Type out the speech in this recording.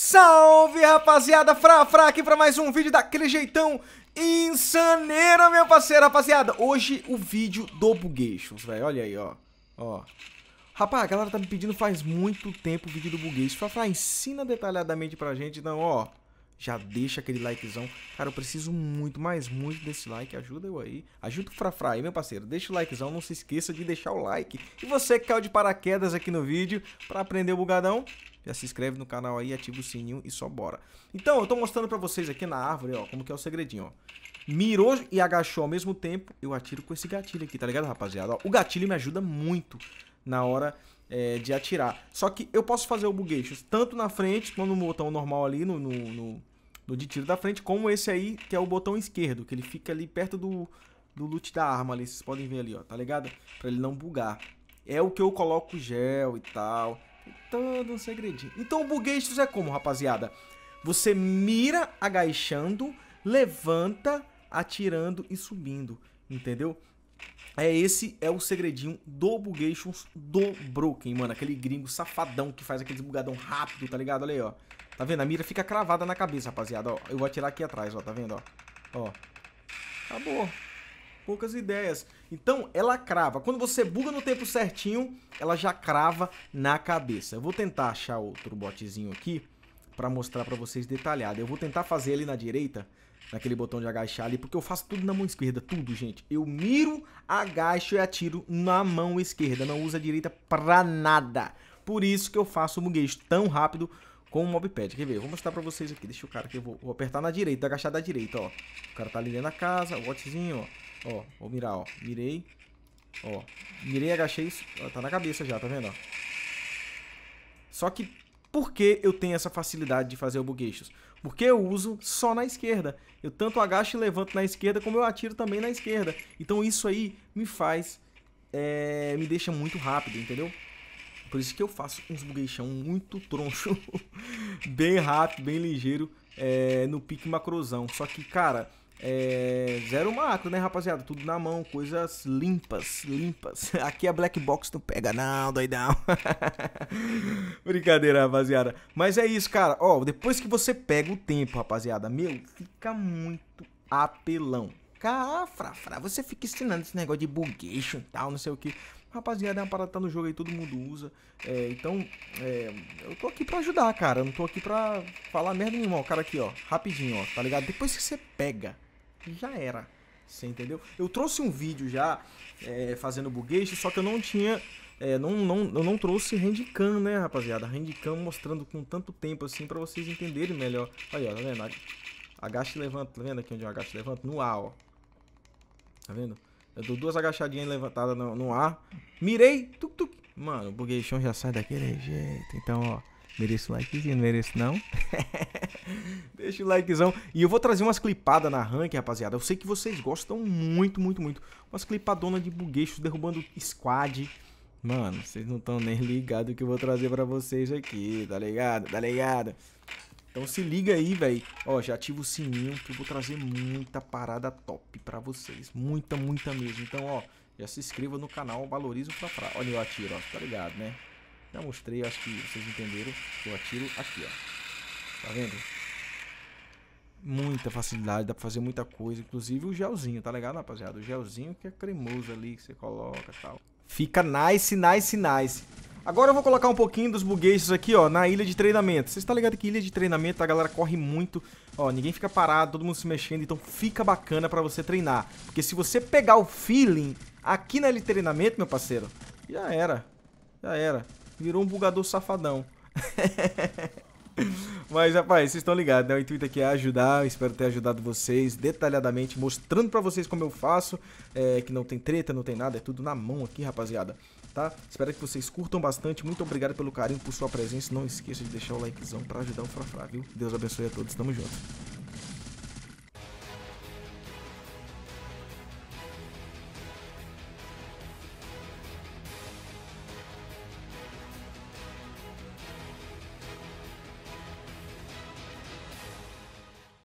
Salve rapaziada, Fra Fra aqui para mais um vídeo daquele jeitão insaneiro, meu parceiro, rapaziada. Hoje o vídeo do Bugations, velho, olha aí, ó, ó. Rapaz, a galera tá me pedindo faz muito tempo o vídeo do Bugations. Fra Fra, ensina detalhadamente pra gente, então, ó, já deixa aquele likezão. Cara, eu preciso muito, mais muito desse like, ajuda eu aí. Ajuda o Frafra aí, meu parceiro. Deixa o likezão, não se esqueça de deixar o like. E você que caiu de paraquedas aqui no vídeo pra aprender o bugadão, já se inscreve no canal aí, ativa o sininho e só bora. Então, eu tô mostrando pra vocês aqui na árvore, ó, como que é o segredinho, ó. Mirou e agachou ao mesmo tempo, eu atiro com esse gatilho aqui, tá ligado, rapaziada? Ó, o gatilho me ajuda muito na hora é, de atirar. Só que eu posso fazer o bugueixo tanto na frente, quando no botão normal ali no, no, no, no, de tiro da frente, como esse aí, que é o botão esquerdo, que ele fica ali perto do, do loot da arma ali, vocês podem ver ali, ó, tá ligado? Pra ele não bugar. É o que eu coloco gel e tal contando um segredinho. Então o Bugueixos é como, rapaziada? Você mira agachando, levanta, atirando e subindo, entendeu? É esse é o segredinho do bugueixos do Broken, mano. Aquele gringo safadão que faz aqueles bugadão rápido, tá ligado? Olha aí, ó. Tá vendo? A mira fica cravada na cabeça, rapaziada, ó. Eu vou atirar aqui atrás, ó. Tá vendo, ó? Ó. Acabou poucas ideias. Então, ela crava. Quando você buga no tempo certinho, ela já crava na cabeça. Eu vou tentar achar outro botezinho aqui para mostrar para vocês detalhado. Eu vou tentar fazer ali na direita, naquele botão de agachar ali, porque eu faço tudo na mão esquerda, tudo, gente. Eu miro, agacho e atiro na mão esquerda, não uso a direita pra nada. Por isso que eu faço o muguejo tão rápido com o mobpad. Quer ver? Eu vou mostrar pra vocês aqui. Deixa o cara que eu vou, vou, apertar na direita, agachar da direita, ó. O cara tá ali dentro da casa, o watchzinho, ó. Ó, vou mirar, ó. Mirei. Ó, mirei, agachei. Ó, tá na cabeça já, tá vendo? Ó? Só que por que eu tenho essa facilidade de fazer obugueixos? Porque eu uso só na esquerda. Eu tanto agacho e levanto na esquerda, como eu atiro também na esquerda. Então isso aí me faz... É, me deixa muito rápido, entendeu? Por isso que eu faço uns bugueixão muito troncho, bem rápido, bem ligeiro, é, no pique macrozão. Só que, cara, é, zero macro, né, rapaziada? Tudo na mão, coisas limpas, limpas. Aqui a é Black Box não pega, não, doidão. Brincadeira, rapaziada. Mas é isso, cara. Ó, depois que você pega o tempo, rapaziada, meu, fica muito apelão. Cara, frafra, você fica ensinando esse negócio de bugation e tal, não sei o que. Rapaziada, é uma parada que tá no jogo aí, todo mundo usa. É, então, é, eu tô aqui pra ajudar, cara. Eu não tô aqui pra falar merda nenhuma. O cara aqui, ó, rapidinho, ó, tá ligado? Depois que você pega já era. Você entendeu? Eu trouxe um vídeo já é, fazendo bugueixo, só que eu não tinha. É, não, não, eu não trouxe handicam, né, rapaziada? Handicam mostrando com tanto tempo assim para vocês entenderem melhor. Olha, ó, tá vendo? Agacha e levanta, tá vendo aqui onde eu agacho e levanto? No ar, ó. Tá vendo? Eu dou duas agachadinhas levantadas no, no ar. Mirei, tuc, tuc. Mano, o bugueixão já sai daquele jeito. Então, ó. Mereço likezinho, não mereço não. Deixa o likezão. E eu vou trazer umas clipadas na rank, rapaziada. Eu sei que vocês gostam muito, muito, muito. Umas clipadonas de bugueixos derrubando squad. Mano, vocês não estão nem ligados que eu vou trazer pra vocês aqui, tá ligado? Tá ligado? Então se liga aí, velho. Ó, já ativa o sininho que eu vou trazer muita parada top pra vocês. Muita, muita mesmo. Então, ó, já se inscreva no canal, valoriza o pra, pra... Olha eu atiro, ó, tá ligado, né? Já mostrei, acho que vocês entenderam. Eu atiro aqui, ó. Tá vendo? Muita facilidade, dá pra fazer muita coisa. Inclusive o gelzinho, tá legal, rapaziada? O gelzinho que é cremoso ali, que você coloca e tal. Fica nice, nice, nice. Agora eu vou colocar um pouquinho dos bugueixos aqui, ó, na ilha de treinamento. Vocês estão tá ligados que ilha de treinamento a galera corre muito, ó, ninguém fica parado, todo mundo se mexendo, então fica bacana pra você treinar. Porque se você pegar o feeling aqui na ilha de treinamento, meu parceiro, já era, já era. Virou um bugador safadão. Mas, rapaz, vocês estão ligados, né? O intuito aqui é ajudar, espero ter ajudado vocês detalhadamente, mostrando pra vocês como eu faço, é, que não tem treta, não tem nada, é tudo na mão aqui, rapaziada, tá? Espero que vocês curtam bastante, muito obrigado pelo carinho, por sua presença, não esqueça de deixar o likezão pra ajudar o Frafra, viu? Deus abençoe a todos, tamo junto.